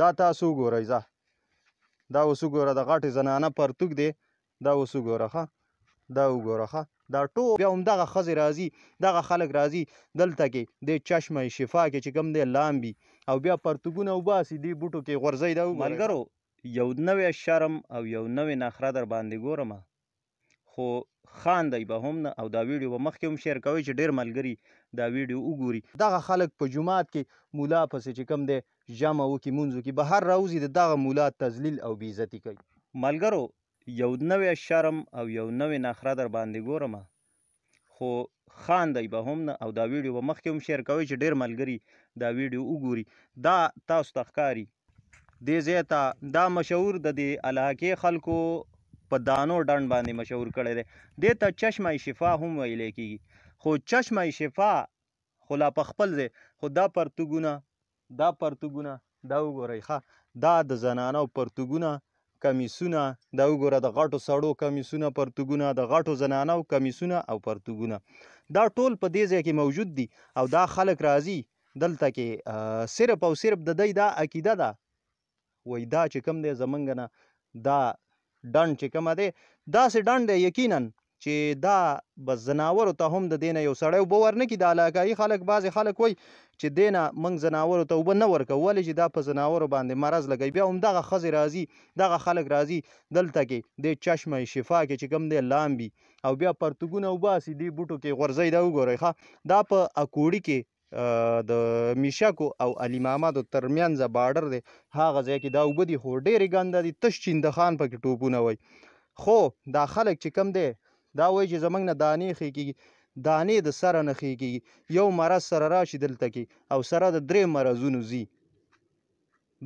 دا تاسو وګورئ ځه دا اوس وګوره د غټې زنانه پرتوک دی دا اوس وګوره ښه دا وګوره ښه دا ټول بیا همدغه ښځې راځي دغه خلک راځي دلته کې د چشمه شفا کې چې کوم دی لامبي او بیا پرتوګونه وباسي دې بوټو کې غورځئ دا ملګرو یو نوی شرم او یو نوی نخره در باندې ګورمه خو خاندی به هم نه او دا ویډیو به مخکې هم شیر کوئ چې ډیر ملګري دا ویډیو وګوري دغه خلک په جماعت کې مولا پسې چې کوم دی جمع وکړي مونځ وکړي بهر راوځي د دغه مولا تذلیل او بېعزتي کوي ملګرو یو نوې شرم او یو نوې نخره در باندې ګورم خو خاندی به هم نه او دا ویډیو به مخکې هم شیر کوئ چې ډیر ملګري دا ویډیو وګوري دا تاسو ته ښکاري دې ځای ته دا مشهور د دې علاقې خلکو په دانو ډنډ باندې مشهور کړی دی دې ته چشمه شفا هم ویل کیږي خو چشمه شفا خو لا په خپل ځای خو دا پرتګونه دا پرتګونه دا وګورئ ښه دا د زنانو پرتګونه کمیسونه دا وګوره د غټو سړو کمیسونه پرتګونه د غټو زنانو کمیسونه او پرتګونه دا ټول په دې ځای کې موجود دي او دا خلک راځي دلته کې صرف او صرف د دې دا عقیده ده وای دا چې کم دی زمنګ نه دا ډنډ چې کومه دی داسې ډنډ دی یقینا چې دا بس زناورو ته هم د دینه یو سړی اوبه ورنه کړي د علاقایي خلک بعضې خلک وایي چې دینه موږ زناورو ته اوبه نه ورکوو ولې چې دا په زناورو باندې مرض لګوي بیا هم دغه ښځې راځي دغه خلک راځي دلته کې د چشمه شفا کې چې کوم دی لامبي او بیا پرتګونه وباسي دې بوټو کې غورځي دا وګورئ ښه دا په اکوړي کې د میشکو او الیماماتو ترمنځ بارډر دی هغه ځای کې دا اوبه دي خو ډېرې ګنده دي تش چیندخان پکې ټوپونه وای خو دا خلک چې کم دی دا وایي چې زمونږ نه دانې خې کېږي دانې د سره نه خېږي یو مرض سره راشي دلته کې او سره د درې مرضونو ځي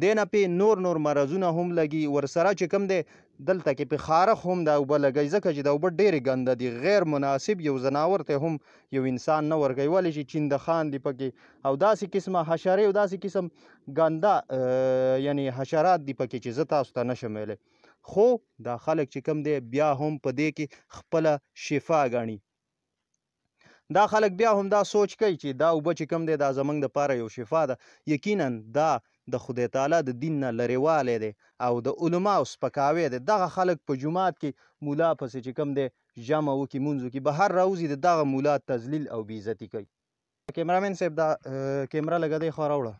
دینه په نور نور مرزونه هم لګي ورسره چې کم دی دلته کې په خارخ هم دا وب لګي ځکه چې دا وب ډېر ګنده دي غیر مناسب یو زناور ته هم یو انسان نه ورګي ولی چې چین د خان دی پکې او داسې قسمه حشره او داسې قسم ګنده یعنی حشرات دی پکې چې زتا واست نه شمېلې خو دا خلک چې کم دی بیا هم په دې کې خپل شفا غاڼي دا خلک بیا هم دا سوچ کوي چې دا وب چې کم دی دا زمنګ د پاره یو شفا ده یقینا دا د خدای تعالی د دین نه لریواله دی او د علماو سپکاوی دی دغه خلک په جمعات کې مولا پسې چې کم دی جمع وکي مونځو کې بهر راوځي د دغه مولا تذلیل او بېعزتي کوي کیمرامین صاحب دا کیمرا لګه دی خو راوړه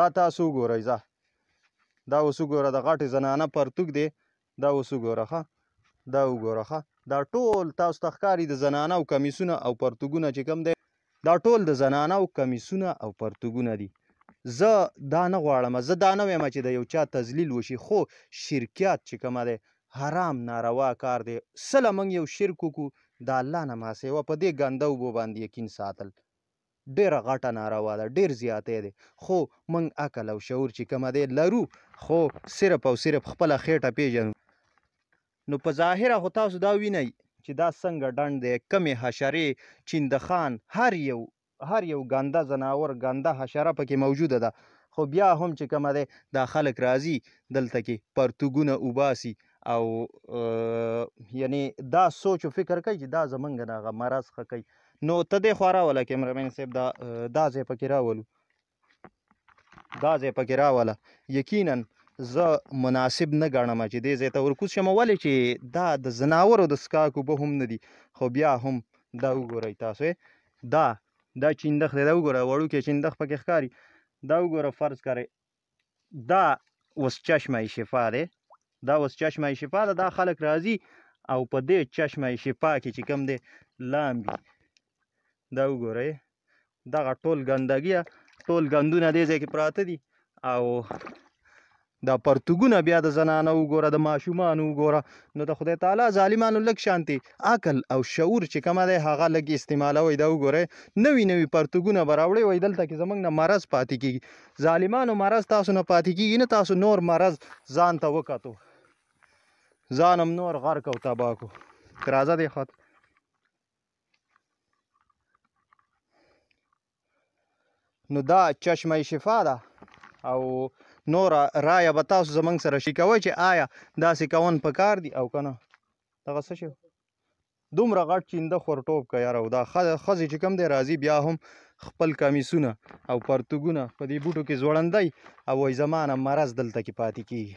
دا تاسو ګورئ ځه دا اوس وګوره د غټې زنانه پرتوک دی دا اوس وګوره ښه دا وګوره ښه دا ټول تاسو ته ښکاري د زنانه او کمیسونه او پرتوګونه چې کم دی دا ټول د زنانه او کمیسونه او پرتګونه دي زه دا نه غواړم زه دا نه وایم چې د یو چا تذلیل وشي خو شرکیات چې کومه دی حرام ناروا کار دی سله موږ یو شرک وکړو د الله نه ماسیوه په دې ګنده اوبو باندې یقین ساتل ډیره غټه ناروا ده ډیر زیاتی دی خو موږ عقل او شعور چې کومه دی لرو خو صرف او صرف خپله خېټه پیژنو نو په ظاهره خو تاسو دا وینئ چې دا څنګه ډنډ دی کمې حشرې چیندخان هر یو هر یو ګنده ځناور ګنده حشره پکې موجوده ده خو بیا هم چې کومه دی دا خلک راځي دلته کې پرتوګونه اوباسي او یعنی دا سوچ او فکر کوي چې دا زمونږ نه هغه مرض ښه کوي نو ته دې خوا راوله کیمرامین صاحب دا دا ځای پکې راولو دا ځای پکې راوله یقینا زه مناسب نه ګڼم چې دې ځای ته ورکوز شم ولې چې دا د زناورو د څښاک اوبه هم نه دي خو بیا هم دا وګورئ تاسو دا دا چیندخ دی دا وګوره وړوکی چیندخ پکې ښکاري دا وګوره فرض کړئ دا اوس چشمه شفا دی دا اوس چشمه شفا ده دا خلک راځي او په دې چشمه شفا کې چې کوم دی لامبي دا وګورئ دغه ټول ګندګي ټول ګندونه دې ځای کې پراته دي او دا پرتګونه بیا د زنانه وګوره د ماشومان وګوره نو د خدای تعالی ظالمانو لږ شانتي عقل او شعور چې کومه دی هغه لږ استعمالوي دا وګوره نوی نوی پرتګونه براوړي وای دلته کې زمنګ نه مرز پاتې کیږي ظالمانو مرز تاسو نه پاتې کیږي نه تاسو نور مرز ځان ته وکاتو ځانم نور غرق او تباہ کو ترازه دی خط نو دا چشمه شفا ده او نور رایه به تاسو زمنګ سره شي کوي چې آیا داسې کون پکار دي او کنه دغه څه شي دومره غټ چینده خورټوب کا یار او دا خزي چې کم دی راضي بیا هم خپل کمیسونه او پرتګونه په دې بوټو کې ځوړندای او زمانه مرز دلته کې پاتې کیږي